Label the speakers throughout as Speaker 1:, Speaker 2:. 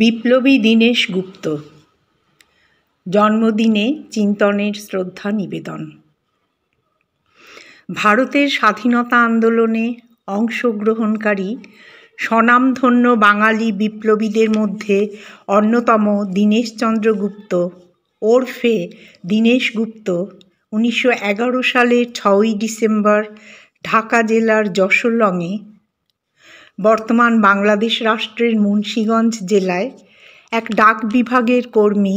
Speaker 1: বিপ্লবী দীনেশ গুপ্ত জন্মদিনে চিন্তনের শ্রদ্ধা নিবেদন ভারতের স্বাধীনতা আন্দোলনে অংশগ্রহণকারী স্বনামধন্য বাঙালি বিপ্লবীদের মধ্যে অন্যতম দীনেশচন্দ্র গুপ্ত ওরফে দীনেশ গুপ্ত উনিশশো সালের ছয়ই ডিসেম্বর ঢাকা জেলার লংয়ে বর্তমান বাংলাদেশ রাষ্ট্রের মুন্সীগঞ্জ জেলায় এক ডাক বিভাগের কর্মী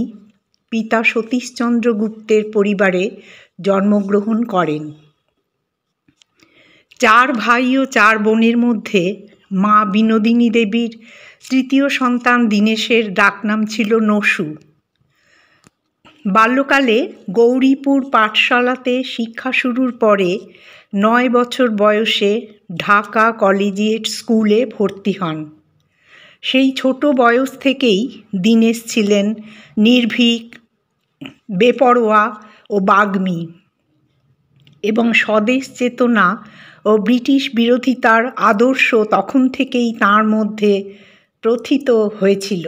Speaker 1: পিতা সতীশচন্দ্র গুপ্তের পরিবারে জন্মগ্রহণ করেন চার ভাই ও চার বোনের মধ্যে মা বিনোদিনী দেবীর তৃতীয় সন্তান দীনেশের ডাকনাম ছিল নসু বাল্যকালে গৌরীপুর পাঠশালাতে শিক্ষা শুরুর পরে নয় বছর বয়সে ঢাকা কলেজিয়েট স্কুলে ভর্তি হন সেই ছোট বয়স থেকেই দীনেশ ছিলেন নির্ভীক বেপরোয়া ও বাগ্মী এবং স্বদেশ চেতনা ও ব্রিটিশ বিরোধিতার আদর্শ তখন থেকেই তার মধ্যে প্রথিত হয়েছিল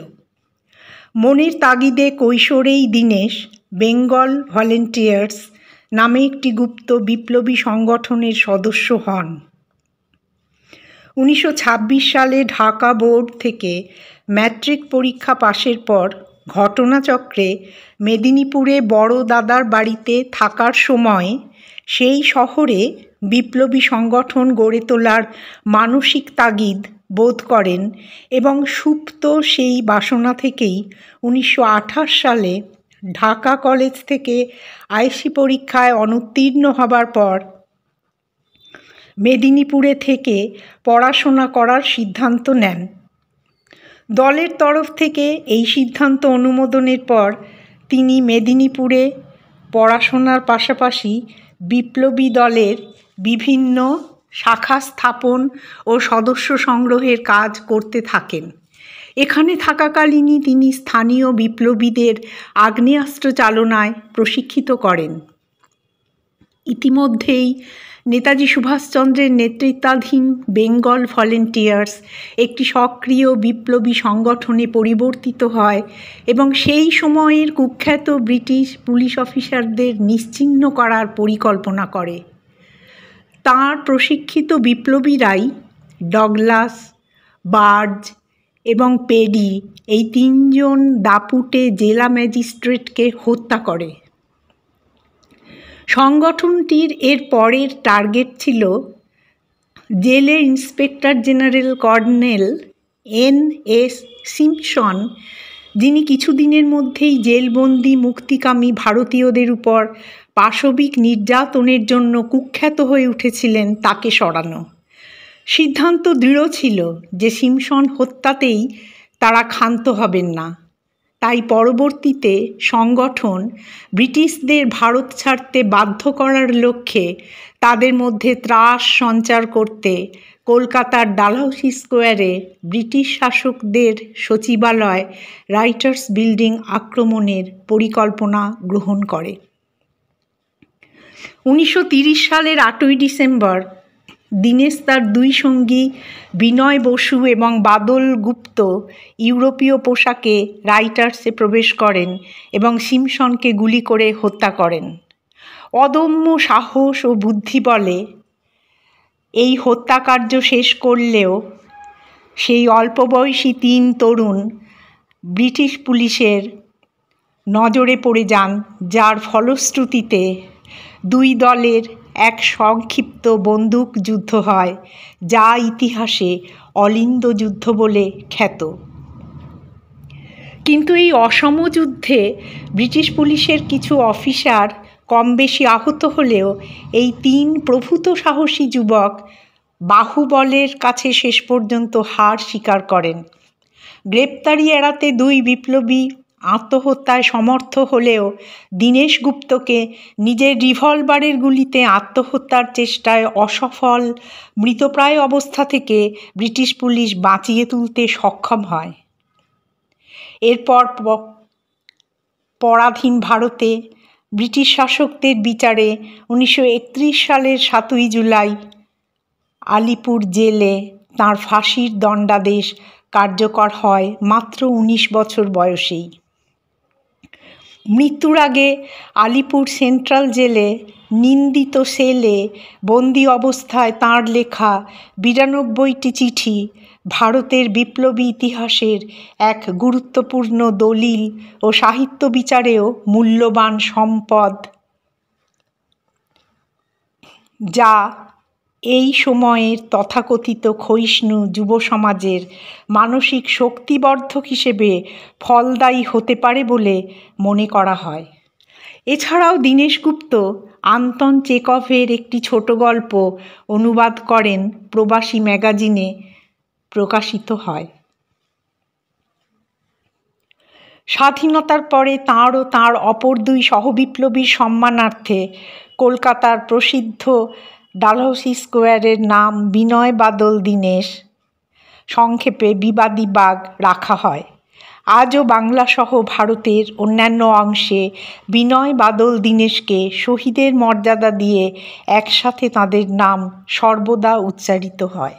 Speaker 1: মনের তাগিদে কৈশোরেই দীনেশ বেঙ্গল ভলেন্টিয়ার্স নামে একটি গুপ্ত বিপ্লবী সংগঠনের সদস্য হন উনিশশো সালে ঢাকা বোর্ড থেকে ম্যাট্রিক পরীক্ষা পাশের পর ঘটনাচক্রে মেদিনীপুরে বড় দাদার বাড়িতে থাকার সময় সেই শহরে বিপ্লবী সংগঠন গড়ে তোলার মানসিক তাগিদ বোধ করেন এবং সুপ্ত সেই বাসনা থেকেই উনিশশো সালে ঢাকা কলেজ থেকে আইসি পরীক্ষায় অনুত্তীর্ণ হবার পর মেদিনীপুরে থেকে পড়াশোনা করার সিদ্ধান্ত নেন দলের তরফ থেকে এই সিদ্ধান্ত অনুমোদনের পর তিনি মেদিনীপুরে পড়াশোনার পাশাপাশি বিপ্লবী দলের বিভিন্ন শাখা স্থাপন ও সদস্য সংগ্রহের কাজ করতে থাকেন এখানে থাকাকালীনই তিনি স্থানীয় বিপ্লবীদের আগ্নেয়াস্ত্র চালনায় প্রশিক্ষিত করেন ইতিমধ্যেই নেতাজি সুভাষচন্দ্রের নেতৃত্বাধীন বেঙ্গল ভলেন্টিয়ার্স একটি সক্রিয় বিপ্লবী সংগঠনে পরিবর্তিত হয় এবং সেই সময়ের কুখ্যাত ব্রিটিশ পুলিশ অফিসারদের নিশ্চিহ্ন করার পরিকল্পনা করে তাঁর প্রশিক্ষিত বিপ্লবীরাই ডগলাস বার্জ এবং পেডি এই তিনজন দাপুটে জেলা ম্যাজিস্ট্রেটকে হত্যা করে সংগঠনটির এর পরের টার্গেট ছিল জেলে inspector general colonel N S Simpson যিনি কিছুদিনের মধ্যেই জেলবন্দি মুক্তিকামী ভারতীয়দের উপর পাশবিক নির্যাতনের জন্য কুখ্যাত হয়ে উঠেছিলেন তাকে সরানো সিদ্ধান্ত দৃঢ় ছিল যে সিমসন হত্যাতেই তারা ক্ষান্ত হবেন না তাই পরবর্তীতে সংগঠন ব্রিটিশদের ভারত ছাড়তে বাধ্য করার লক্ষ্যে তাদের মধ্যে ত্রাস সঞ্চার করতে কলকাতার ডালহাউসি স্কোয়ারে ব্রিটিশ শাসকদের সচিবালয় রাইটার্স বিল্ডিং আক্রমণের পরিকল্পনা গ্রহণ করে উনিশশো সালের আটই ডিসেম্বর দীনেশ তার দুই সঙ্গী বিনয় বসু এবং বাদল গুপ্ত ইউরোপীয় পোশাকে রাইটার্সে প্রবেশ করেন এবং সিমসনকে গুলি করে হত্যা করেন অদম্য সাহস ও বুদ্ধি বলে এই হত্যাকার্য শেষ করলেও সেই অল্প বয়সী তিন তরুণ ব্রিটিশ পুলিশের নজরে পড়ে যান যার ফলশ্রুতিতে দুই দলের এক সংক্ষিপ্ত বন্দুক যুদ্ধ হয় যা ইতিহাসে অলিন্দ যুদ্ধ বলে খ্যাত কিন্তু এই অসম যুদ্ধে ব্রিটিশ পুলিশের কিছু অফিসার কম বেশি আহত হলেও এই তিন প্রভূত সাহসী যুবক বাহুবলের কাছে শেষ পর্যন্ত হার স্বীকার করেন গ্রেপ্তারি এড়াতে দুই বিপ্লবী আত্মহত্যায় সমর্থ হলেও দীনেশ গুপ্তকে নিজের রিভলভারের গুলিতে আত্মহত্যার চেষ্টায় অসফল মৃতপ্রায় অবস্থা থেকে ব্রিটিশ পুলিশ বাঁচিয়ে তুলতে সক্ষম হয় এরপর পরাধীন ভারতে ব্রিটিশ শাসকদের বিচারে উনিশশো সালের সাতই জুলাই আলিপুর জেলে তাঁর ফাঁসির দণ্ডাদেশ কার্যকর হয় মাত্র ১৯ বছর বয়সেই মৃত্যুর আগে আলিপুর সেন্ট্রাল জেলে নিন্দিত সেলে বন্দি অবস্থায় তাঁর লেখা বিরানব্বইটি চিঠি ভারতের বিপ্লবী ইতিহাসের এক গুরুত্বপূর্ণ দলিল ও সাহিত্য বিচারেও মূল্যবান সম্পদ যা এই সময়ের তথাকথিত ক্ষয়িষ্ণু যুব সমাজের মানসিক শক্তিবর্ধক হিসেবে ফলদায়ী হতে পারে বলে মনে করা হয় এছাড়াও দীনেশ গুপ্ত আন্তন চেকভের একটি ছোট গল্প অনুবাদ করেন প্রবাসী ম্যাগাজিনে প্রকাশিত হয় স্বাধীনতার পরে তাঁর ও তাঁর অপর দুই সহবিপ্লবীর সম্মানার্থে কলকাতার প্রসিদ্ধ ডালহৌসি স্কোয়ারের নাম বিনয় বাদল দীনেশ সংক্ষেপে বিবাদী বাগ রাখা হয় আজও বাংলাসহ ভারতের অন্যান্য অংশে বিনয় বাদল দীনেশকে শহীদের মর্যাদা দিয়ে একসাথে তাঁদের নাম সর্বদা উচ্চারিত হয়